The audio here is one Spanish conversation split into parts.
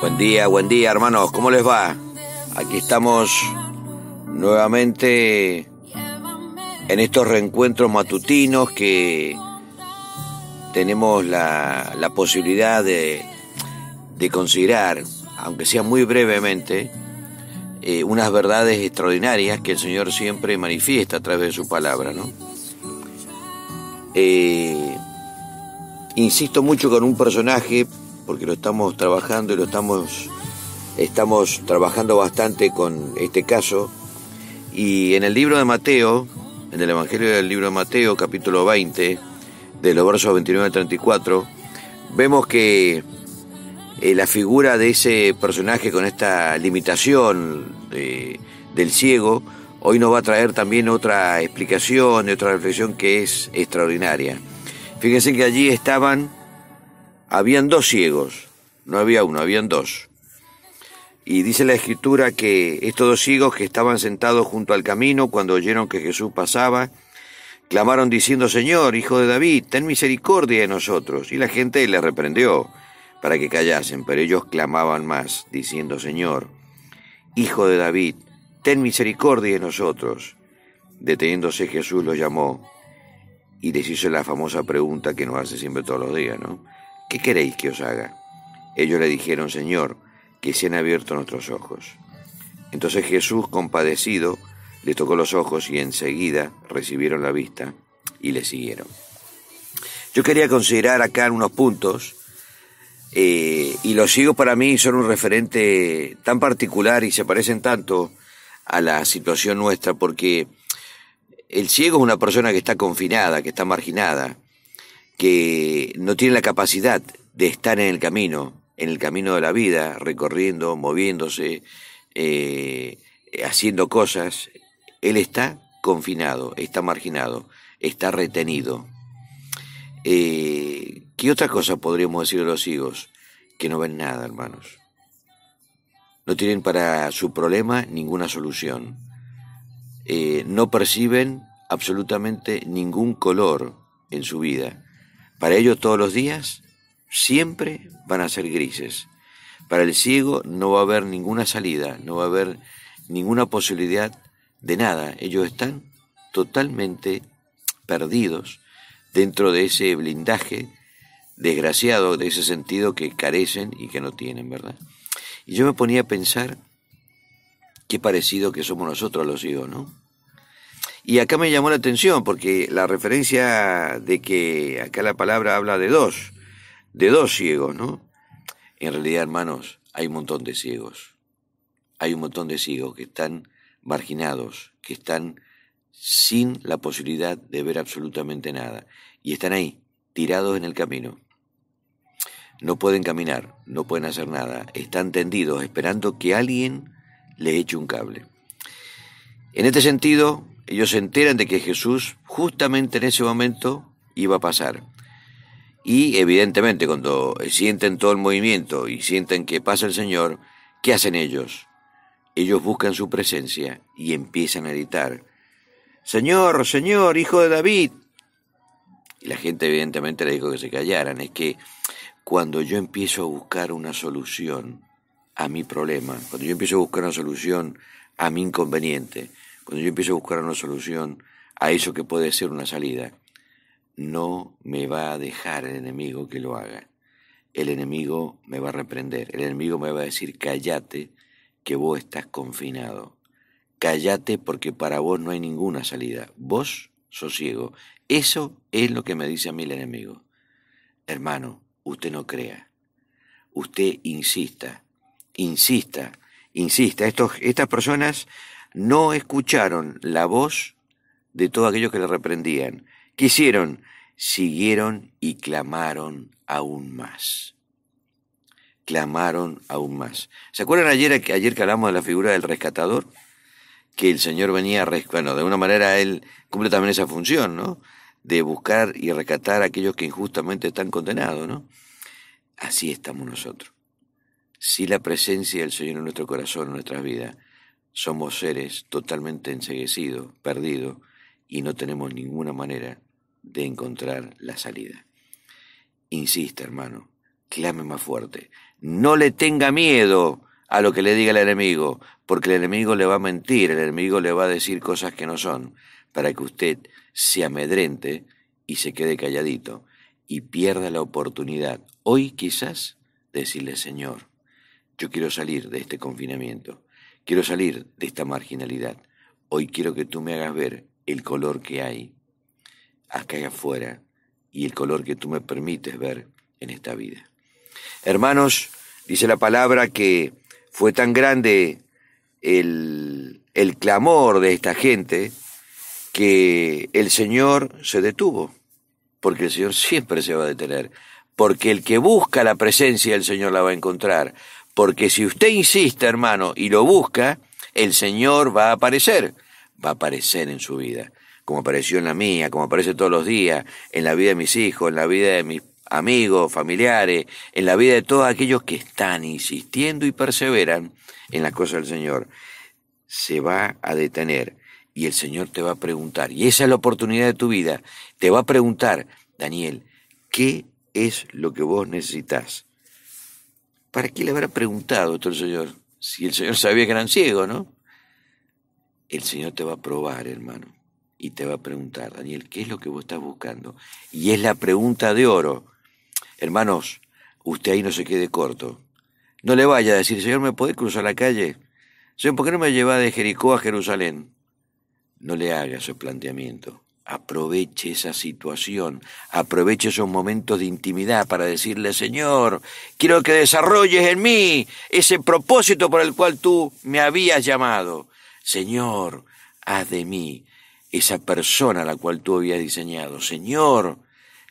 Buen día, buen día hermanos, ¿cómo les va? Aquí estamos nuevamente en estos reencuentros matutinos que tenemos la, posibilidad de, considerar, aunque sea muy brevemente, eh, unas verdades extraordinarias que el Señor siempre manifiesta a través de su palabra, ¿no? Eh, insisto mucho con un personaje porque lo estamos trabajando y lo estamos, estamos trabajando bastante con este caso. Y en el libro de Mateo, en el Evangelio del libro de Mateo, capítulo 20, de los versos 29 al 34, vemos que eh, la figura de ese personaje con esta limitación del ciego, hoy nos va a traer también otra explicación y otra reflexión que es extraordinaria. Fíjense que allí estaban habían dos ciegos, no había uno, habían dos. Y dice la escritura que estos dos ciegos que estaban sentados junto al camino cuando oyeron que Jesús pasaba, clamaron diciendo, Señor, hijo de David, ten misericordia de nosotros. Y la gente les reprendió para que callasen, pero ellos clamaban más, diciendo, Señor, hijo de David, ten misericordia de nosotros. Deteniéndose Jesús los llamó y les hizo la famosa pregunta que nos hace siempre todos los días, ¿no? ¿qué queréis que os haga? Ellos le dijeron, Señor, que se han abierto nuestros ojos. Entonces Jesús, compadecido, le tocó los ojos y enseguida recibieron la vista y le siguieron. Yo quería considerar acá unos puntos eh, y los ciegos para mí son un referente tan particular y se parecen tanto a la situación nuestra porque el ciego es una persona que está confinada, que está marginada, que no tiene la capacidad de estar en el camino, en el camino de la vida, recorriendo, moviéndose, eh, haciendo cosas, él está confinado, está marginado, está retenido. Eh, ¿Qué otra cosa podríamos decir a los hijos? Que no ven nada, hermanos. No tienen para su problema ninguna solución. Eh, no perciben absolutamente ningún color en su vida. Para ellos todos los días siempre van a ser grises. Para el ciego no va a haber ninguna salida, no va a haber ninguna posibilidad de nada. Ellos están totalmente perdidos dentro de ese blindaje desgraciado, de ese sentido que carecen y que no tienen, ¿verdad? Y yo me ponía a pensar qué parecido que somos nosotros los ciegos, ¿no? Y acá me llamó la atención porque la referencia de que acá la palabra habla de dos, de dos ciegos, ¿no? En realidad, hermanos, hay un montón de ciegos. Hay un montón de ciegos que están marginados, que están sin la posibilidad de ver absolutamente nada. Y están ahí, tirados en el camino. No pueden caminar, no pueden hacer nada. Están tendidos esperando que alguien le eche un cable. En este sentido, ellos se enteran de que Jesús justamente en ese momento iba a pasar. Y evidentemente cuando sienten todo el movimiento y sienten que pasa el Señor, ¿qué hacen ellos? Ellos buscan su presencia y empiezan a gritar, Señor, Señor, Hijo de David. Y la gente evidentemente le dijo que se callaran. Es que cuando yo empiezo a buscar una solución a mi problema, cuando yo empiezo a buscar una solución a mi inconveniente, cuando yo empiezo a buscar una solución a eso que puede ser una salida, no me va a dejar el enemigo que lo haga. El enemigo me va a reprender, el enemigo me va a decir, cállate, que vos estás confinado. Cállate porque para vos no hay ninguna salida. Vos sosiego. Eso es lo que me dice a mí el enemigo. Hermano, usted no crea. Usted insista, insista, insista. estas personas no escucharon la voz de todos aquellos que le reprendían. ¿Qué hicieron? Siguieron y clamaron aún más. Clamaron aún más. ¿Se acuerdan ayer, ayer que hablamos de la figura del rescatador? Que el Señor venía, a bueno, de una manera Él cumple también esa función, ¿no? De buscar y rescatar a aquellos que injustamente están condenados, ¿no? Así estamos nosotros. Si la presencia del Señor en nuestro corazón, en nuestras vidas, somos seres totalmente enseguecidos, perdidos, y no tenemos ninguna manera de encontrar la salida. Insista, hermano, clame más fuerte. No le tenga miedo a lo que le diga el enemigo, porque el enemigo le va a mentir, el enemigo le va a decir cosas que no son, para que usted se amedrente y se quede calladito y pierda la oportunidad, hoy quizás, de decirle, Señor, yo quiero salir de este confinamiento Quiero salir de esta marginalidad. Hoy quiero que tú me hagas ver el color que hay acá afuera y el color que tú me permites ver en esta vida. Hermanos, dice la palabra que fue tan grande el, el clamor de esta gente que el Señor se detuvo, porque el Señor siempre se va a detener, porque el que busca la presencia del Señor la va a encontrar, porque si usted insiste, hermano, y lo busca, el Señor va a aparecer, va a aparecer en su vida, como apareció en la mía, como aparece todos los días, en la vida de mis hijos, en la vida de mis amigos, familiares, en la vida de todos aquellos que están insistiendo y perseveran en las cosas del Señor. Se va a detener y el Señor te va a preguntar, y esa es la oportunidad de tu vida, te va a preguntar, Daniel, ¿qué es lo que vos necesitas? ¿Para qué le habrá preguntado esto el Señor? Si el Señor sabía que eran ciegos, ¿no? El Señor te va a probar, hermano, y te va a preguntar, Daniel, ¿qué es lo que vos estás buscando? Y es la pregunta de oro. Hermanos, usted ahí no se quede corto. No le vaya a decir, Señor, ¿me podés cruzar la calle? Señor, ¿por qué no me lleva de Jericó a Jerusalén? No le haga ese planteamiento aproveche esa situación, aproveche esos momentos de intimidad para decirle, Señor, quiero que desarrolles en mí ese propósito por el cual tú me habías llamado. Señor, haz de mí esa persona a la cual tú habías diseñado. Señor,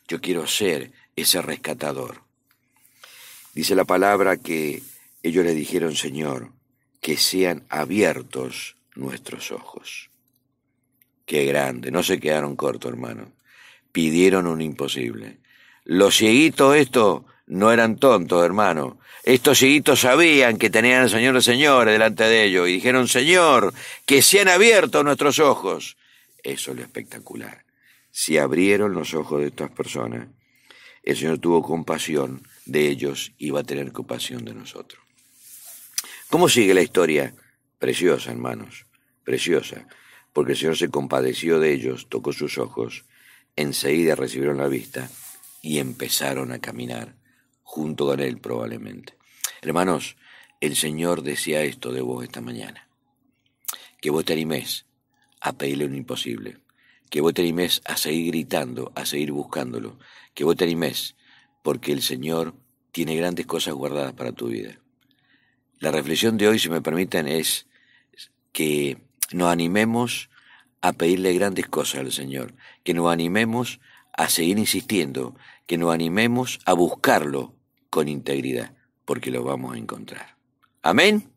yo quiero ser ese rescatador. Dice la palabra que ellos le dijeron, Señor, que sean abiertos nuestros ojos. Qué grande, no se quedaron cortos, hermano. Pidieron un imposible. Los cieguitos estos no eran tontos, hermano. Estos cieguitos sabían que tenían al Señor el Señor delante de ellos y dijeron, Señor, que se han abierto nuestros ojos. Eso es lo espectacular. Si abrieron los ojos de estas personas, el Señor tuvo compasión de ellos y va a tener compasión de nosotros. ¿Cómo sigue la historia? Preciosa, hermanos, preciosa porque el Señor se compadeció de ellos, tocó sus ojos, enseguida recibieron la vista y empezaron a caminar, junto con Él probablemente. Hermanos, el Señor decía esto de vos esta mañana, que vos te animés a pedirle un imposible, que vos te animés a seguir gritando, a seguir buscándolo, que vos te animés, porque el Señor tiene grandes cosas guardadas para tu vida. La reflexión de hoy, si me permiten, es que nos animemos a pedirle grandes cosas al Señor, que nos animemos a seguir insistiendo, que nos animemos a buscarlo con integridad, porque lo vamos a encontrar. Amén.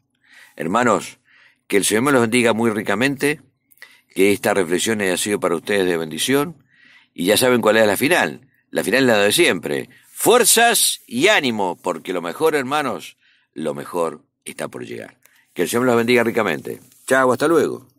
Hermanos, que el Señor me los bendiga muy ricamente, que esta reflexión haya sido para ustedes de bendición, y ya saben cuál es la final. La final es la de siempre. Fuerzas y ánimo, porque lo mejor, hermanos, lo mejor está por llegar. Que el Señor los bendiga ricamente. Chao, hasta luego.